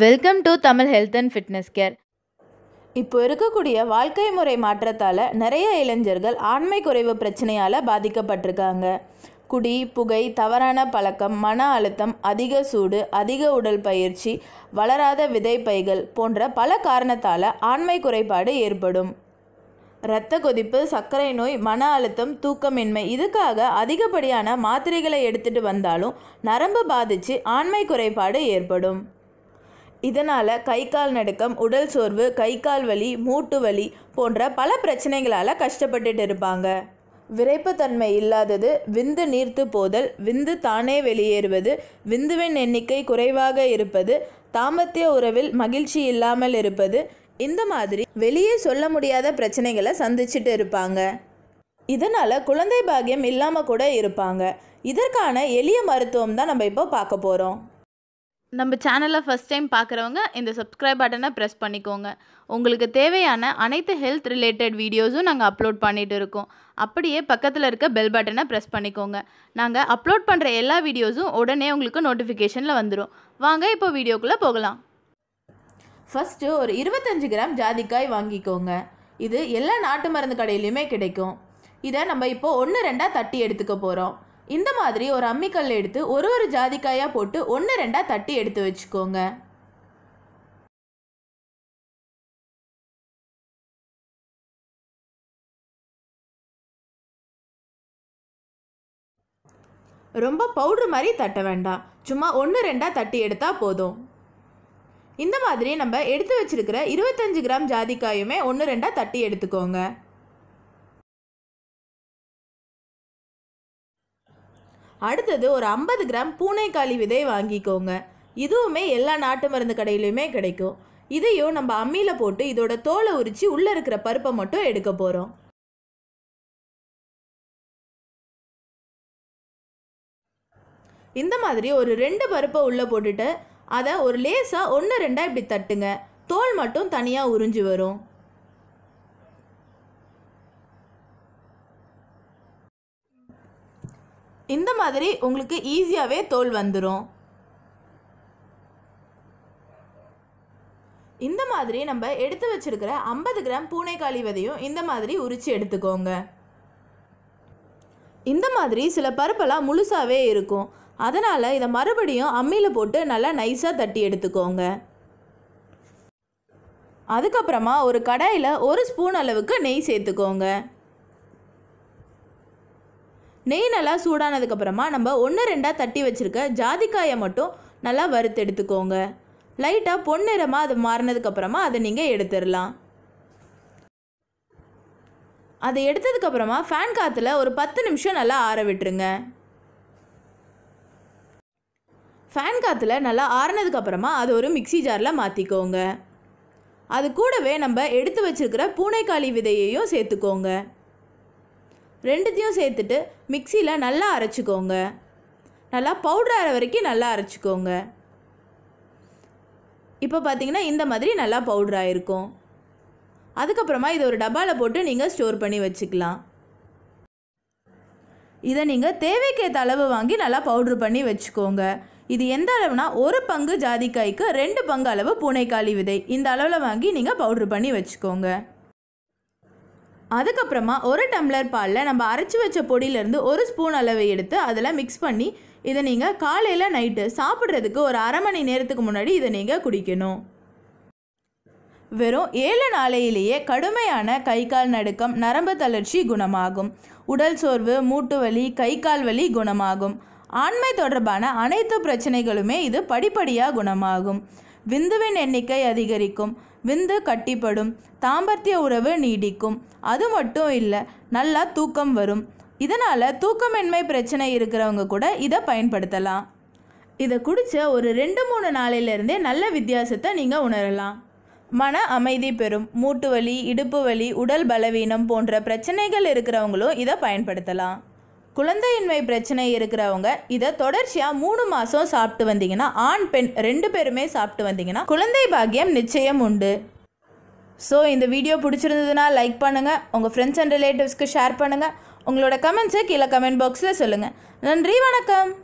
welcome to Tamil health and fitness care இப்போ இருக்கக்கூடிய வாழ்க்கை முறை மாற்றத்தால் நிறைய இளைஞர்கள் ஆண்மை குறைவு பிரச்சனையால் பாதிக்கப்பட்டிருக்காங்க குடி புகை தவறான பழக்கம் மன அழுத்தம் அதிக சூடு அதிக உடல் பயிற்சி வளராத விதை பைகள் போன்ற பல காரணத்தால் ஆண்மை குறைபாடு ஏற்படும் இரத்த கொதிப்பு சர்க்கரை நோய் மன அழுத்தம் தூக்கமின்மை இதுக்காக அதிகப்படியான மாத்திரைகளை எடுத்துகிட்டு வந்தாலும் நரம்பு பாதித்து ஆண்மை குறைபாடு ஏற்படும் இதனால் கை கால் நடுக்கம் உடல் சோர்வு கை கால் வலி மூட்டு வலி போன்ற பல பிரச்சனைகளால் கஷ்டப்பட்டுட்டு இருப்பாங்க விரைப்புத்தன்மை இல்லாதது விந்து நீர்த்து போதல் விந்து தானே வெளியேறுவது விந்துவின் எண்ணிக்கை குறைவாக இருப்பது தாமத்திய உறவில் மகிழ்ச்சி இல்லாமல் இருப்பது இந்த மாதிரி வெளியே சொல்ல முடியாத பிரச்சனைகளை சந்திச்சுட்டு இருப்பாங்க இதனால் குழந்தை பாக்கியம் இல்லாமல் கூட இருப்பாங்க இதற்கான எளிய மருத்துவம் தான் நம்ம இப்போ பார்க்க போகிறோம் நம்ம சேனலை ஃபஸ்ட் டைம் பார்க்குறவங்க இந்த சப்ஸ்கிரைப் பட்டனை ப்ரெஸ் பண்ணிக்கோங்க உங்களுக்கு தேவையான அனைத்து ஹெல்த் ரிலேட்டட் வீடியோஸும் நாங்கள் அப்லோட் பண்ணிகிட்டு இருக்கோம் அப்படியே பக்கத்தில் இருக்க பெல் பட்டனை ப்ரெஸ் பண்ணிக்கோங்க நாங்கள் அப்லோட் பண்ணுற எல்லா வீடியோஸும் உடனே உங்களுக்கு நோட்டிஃபிகேஷனில் வந்துடும் வாங்க இப்போ வீடியோக்குள்ளே போகலாம் ஃபஸ்ட்டு ஒரு இருபத்தஞ்சு கிராம் ஜாதிக்காய் வாங்கிக்கோங்க இது எல்லா நாட்டு மருந்து கடையிலையுமே கிடைக்கும் இதை நம்ம இப்போ ஒன்று ரெண்டாக தட்டி எடுத்துக்க போகிறோம் இந்த மாதிரி ஒரு அம்மிக்கல் எடுத்து ஒரு ஒரு ஜாதிக்காயாக போட்டு ஒன்று ரெண்டாக தட்டி எடுத்து வச்சுக்கோங்க ரொம்ப பவுட்ரு மாதிரி தட்ட வேண்டாம் சும்மா ஒன்று ரெண்டாக தட்டி எடுத்தால் போதும் இந்த மாதிரி நம்ம எடுத்து வச்சிருக்கிற இருபத்தஞ்சு கிராம் ஜாதிக்காயுமே ஒன்று ரெண்டாக தட்டி எடுத்துக்கோங்க அடுத்தது ஒரு ஐம்பது கிராம் பூனைக்காளி விதை வாங்கிக்கோங்க இதுவுமே எல்லா நாட்டு மருந்து கடையிலையுமே கிடைக்கும் இதையும் நம்ம அம்மியில் போட்டு இதோட தோலை உரித்து உள்ளே இருக்கிற பருப்பை மட்டும் எடுக்க போகிறோம் இந்த மாதிரி ஒரு ரெண்டு பருப்பை உள்ளே போட்டுட்டு அதை ஒரு லேசாக ஒன்று ரெண்டாக இப்படி தட்டுங்க தோல் மட்டும் தனியாக உறிஞ்சி வரும் இந்த மாதிரி உங்களுக்கு ஈஸியாகவே தோல் வந்துடும் இந்த மாதிரி நம்ம எடுத்து வச்சுருக்கிற ஐம்பது கிராம் பூனைக்காளி விதையும் இந்த மாதிரி உரித்து எடுத்துக்கோங்க இந்த மாதிரி சில பருப்பெல்லாம் முழுசாகவே இருக்கும் அதனால் இதை மறுபடியும் அம்மியில் போட்டு நல்லா நைஸாக தட்டி எடுத்துக்கோங்க அதுக்கப்புறமா ஒரு கடாயில் ஒரு ஸ்பூன் அளவுக்கு நெய் சேர்த்துக்கோங்க நெய் நல்லா சூடானதுக்கப்புறமா நம்ம ஒன்று ரெண்டாக தட்டி வச்சுருக்க ஜாதிக்காயை மட்டும் நல்லா வறுத்து எடுத்துக்கோங்க லைட்டாக பொன்னிறமாக அது மாறினதுக்கப்புறமா அதை நீங்கள் எடுத்துடலாம் அதை எடுத்ததுக்கப்புறமா ஃபேன் காற்றுல ஒரு பத்து நிமிஷம் நல்லா ஆற விட்டுருங்க ஃபேன் காற்றுல நல்லா ஆறினதுக்கப்புறமா அது ஒரு மிக்சி ஜாரில் மாற்றிக்கோங்க அது கூடவே நம்ம எடுத்து வச்சுருக்கிற பூனைக்காளி விதையையும் சேர்த்துக்கோங்க ரெண்டுத்தையும் சேர்த்துட்டு மிக்சியில் நல்லா அரைச்சிக்கோங்க நல்லா பவுடர் ஆகிற வரைக்கும் நல்லா அரைச்சிக்கோங்க இப்போ பார்த்தீங்கன்னா இந்த மாதிரி நல்லா பவுடர் ஆகிருக்கும் அதுக்கப்புறமா இதை ஒரு டப்பாவில் போட்டு நீங்கள் ஸ்டோர் பண்ணி வச்சுக்கலாம் இதை நீங்கள் தேவைக்கேற்ற அளவு வாங்கி நல்லா பவுட்ரு பண்ணி வச்சுக்கோங்க இது எந்த அளவுனா ஒரு பங்கு ஜாதிக்காய்க்கு ரெண்டு பங்கு அளவு பூனைக்காளி விதை இந்த அளவில் வாங்கி நீங்கள் பவுட்ரு பண்ணி வச்சுக்கோங்க அதுக்கப்புறமா ஒரு டம்ளர் பாலில் நம்ம அரைச்சி வச்ச பொடியிலேருந்து ஒரு ஸ்பூன் அளவு எடுத்து அதில் மிக்ஸ் பண்ணி இதை நீங்கள் காலையில் நைட்டு சாப்பிட்றதுக்கு ஒரு அரை மணி நேரத்துக்கு முன்னாடி இதை நீங்கள் குடிக்கணும் வெறும் ஏழு நாளையிலேயே கடுமையான கை கால் நடுக்கம் நரம்பு தளர்ச்சி குணமாகும் உடல் சோர்வு மூட்டு வலி கை கால் வலி குணமாகும் ஆண்மை தொடர்பான அனைத்து பிரச்சனைகளுமே இது படிப்படியாக குணமாகும் விந்துவின் எண்ணிக்கை அதிகரிக்கும் விந்து கட்டிப்படும் தாம்பத்திய உறவு நீடிக்கும் அது மட்டும் இல்லை நல்லா தூக்கம் வரும் இதனால் தூக்கமின்மை பிரச்சனை இருக்கிறவங்க கூட இதை பயன்படுத்தலாம் இதை குடித்த ஒரு ரெண்டு மூணு நாளிலிருந்தே நல்ல வித்தியாசத்தை நீங்கள் உணரலாம் மன அமைதி பெறும் மூட்டு வலி இடுப்பு வலி உடல் பலவீனம் போன்ற பிரச்சனைகள் இருக்கிறவங்களும் இதை பயன்படுத்தலாம் குழந்தையின்மை பிரச்சனை இருக்கிறவங்க இதை தொடர்ச்சியாக மூணு மாதம் சாப்பிட்டு வந்தீங்கன்னா ஆண் பெண் ரெண்டு பேருமே சாப்பிட்டு வந்தீங்கன்னா குழந்தை பாக்கியம் நிச்சயம் உண்டு ஸோ இந்த வீடியோ பிடிச்சிருந்ததுன்னா லைக் பண்ணுங்கள் உங்கள் ஃப்ரெண்ட்ஸ் அண்ட் ரிலேட்டிவ்ஸ்க்கு ஷேர் பண்ணுங்கள் உங்களோட கமெண்ட்ஸை கீழே கமெண்ட் பாக்ஸில் சொல்லுங்கள் நன்றி வணக்கம்